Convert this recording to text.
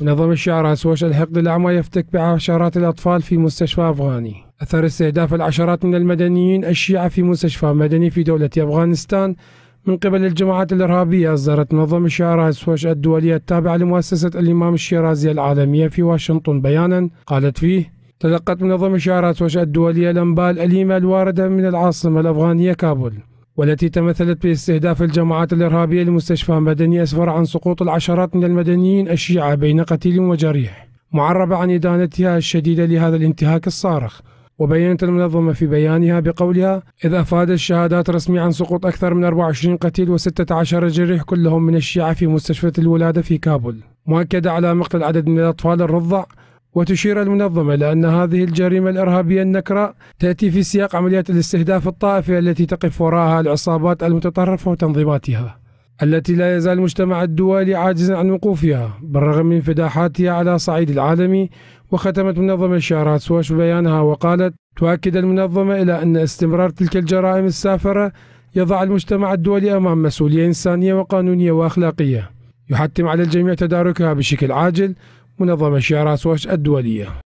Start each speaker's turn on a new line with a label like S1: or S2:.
S1: ونظم الشعراء أسوش الحقد الأعمى يفتك بعشرات الأطفال في مستشفى أفغاني أثر استهداف العشرات من المدنيين الشيعة في مستشفى مدني في دولة أفغانستان من قبل الجماعات الإرهابية أصدرت منظمة الشعراء أسوش الدولية التابعة لمؤسسة الإمام الشيرازي العالمية في واشنطن بيانا قالت فيه تلقت منظمة الشعراء أسوش الدولية الأنباء الأليمة الواردة من العاصمة الأفغانية كابول والتي تمثلت باستهداف الجماعات الإرهابية لمستشفى مدني أسفر عن سقوط العشرات من المدنيين الشيعة بين قتيل وجريح معربة عن إدانتها الشديدة لهذا الانتهاك الصارخ وبينت المنظمة في بيانها بقولها إذ أفاد الشهادات رسمي عن سقوط أكثر من 24 قتيل و16 جريح كلهم من الشيعة في مستشفى الولادة في كابول مؤكدة على مقتل عدد من الأطفال الرضع وتشير المنظمة إلى أن هذه الجريمة الإرهابية النكرة تأتي في سياق عمليات الاستهداف الطائفي التي تقف وراءها العصابات المتطرفة وتنظيماتها التي لا يزال المجتمع الدولي عاجزا عن وقوفها بالرغم من فداحاتها على صعيد العالمي وختمت منظمة الشارات سواش بيانها وقالت تؤكد المنظمة إلى أن استمرار تلك الجرائم السافرة يضع المجتمع الدولي أمام مسؤولية إنسانية وقانونية وأخلاقية يحتم على الجميع تداركها بشكل عاجل منظمة شعرات الدولية